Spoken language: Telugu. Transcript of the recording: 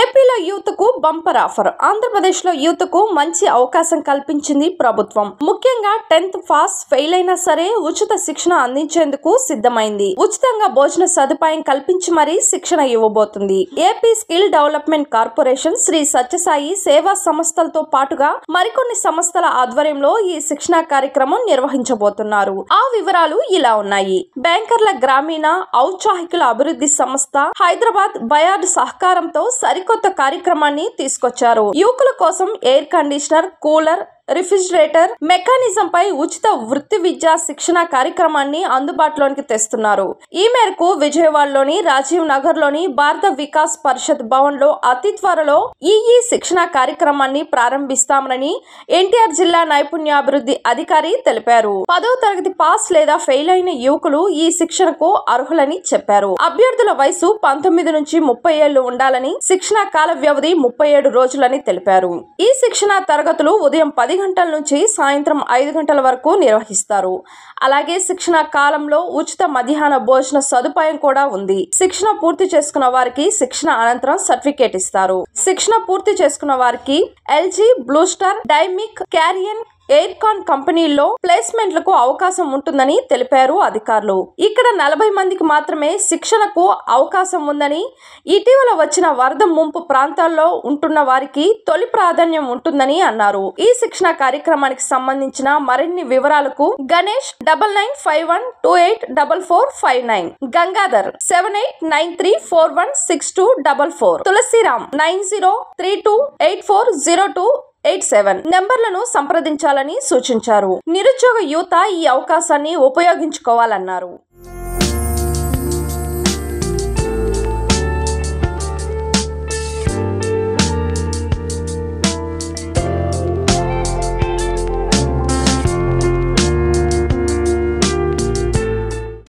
ఏపీలో యూత్ కు బంపర్ ఆఫర్ ఆంధ్రప్రదేశ్ లో యూత్ కు మంచి అవకాశం కల్పించింది ప్రభుత్వం ముఖ్యంగా టెన్త్ పాస్ ఫెయిల్ అయినా సరే ఉచిత శిక్షణ అందించేందుకు సిద్ధమైంది ఉచితంగా భోజన సదుపాయం కల్పించి మరీ శిక్షణ ఇవ్వబోతుంది AP skill development corporation Shri Sathya Sai Seva సంస్థలతో పాటుగా మరికొన్ని సంస్థల ఆధ్వర్యంలో ఈ శిక్షణ కార్యక్రమం నిర్వహించబోతున్నారు ఆ వివరాలు ఇలా ఉన్నాయి బ్యాంకర్ల గ్రామీణ ఔత్సాహికుల అభివృద్ధి సంస్థ హైదరాబాద్ బయార్డ్ సహకారంతో సరికొత్త కార్యక్రమాన్ని తీసుకొచ్చారు యువకుల కోసం ఎయిర్ కండిషనర్ కూలర్ రిఫ్రిజిరేటర్ మెకానిజంపై ఉచిత వృత్తి విద్యా శిక్షణ కార్యక్రమాన్ని అందుబాటులోనికి తెస్తున్నారు ఈ మేరకు విజయవాడలోని రాజీవ్ నగర్లోని భారత వికాస్ పరిషత్ భవన్లో అతి త్వరలో ఈఈ శిక్షణ కార్యక్రమాన్ని ప్రారంభిస్తామని ఎన్టీఆర్ జిల్లా నైపుణ్యాభివృద్ధి అధికారి తెలిపారు పదో తరగతి పాస్ లేదా ఫెయిల్ అయిన యువకులు ఈ శిక్షణకు అర్హులని చెప్పారు అభ్యర్థుల వయసు పంతొమ్మిది నుంచి ముప్పై ఏళ్లు ఉండాలని శిక్షణ కాల వ్యవధి ముప్పై ఏడు రోజులని తెలిపారు ఈ శిక్షణ తరగతులు ఉదయం పది పది గంటల నుంచి సాయంత్రం ఐదు గంటల వరకు నిర్వహిస్తారు అలాగే శిక్షణ కాలంలో ఉచిత మధ్యాహ్న భోజన సదుపాయం కూడా ఉంది శిక్షణ పూర్తి చేసుకున్న వారికి శిక్షణ అనంతరం సర్టిఫికేట్ ఇస్తారు శిక్షణ పూర్తి చేసుకున్న వారికి ఎల్జీ బ్లూ స్టార్ డైమిక్ క్యారియన్ ఎయిర్కాన్ కంపెనీల్లో ప్లేస్మెంట్లకు అవకాశం ఉంటుందని తెలిపారు అధికారులు ఇక్కడ నలభై మందికి మాత్రమే శిక్షణకు అవకాశం ఉందని ఇటీవల వచ్చిన వరద ముంపు ప్రాంతాల్లో ఉంటున్న వారికి తొలి ప్రాధాన్యం ఉంటుందని అన్నారు ఈ శిక్షణ కార్యక్రమానికి సంబంధించిన మరిన్ని వివరాలకు Ganesh double nine five one two eight double four five nine Gangadhar seven eight nine three four one six two double four Tulasiram nine zero three two eight four zero two eight seven నెంబర్లను సంప్రదించాలని సూచించారు నిరుద్యోగ యువత ఈ అవకాశాన్ని ఉపయోగించుకోవాలన్నారు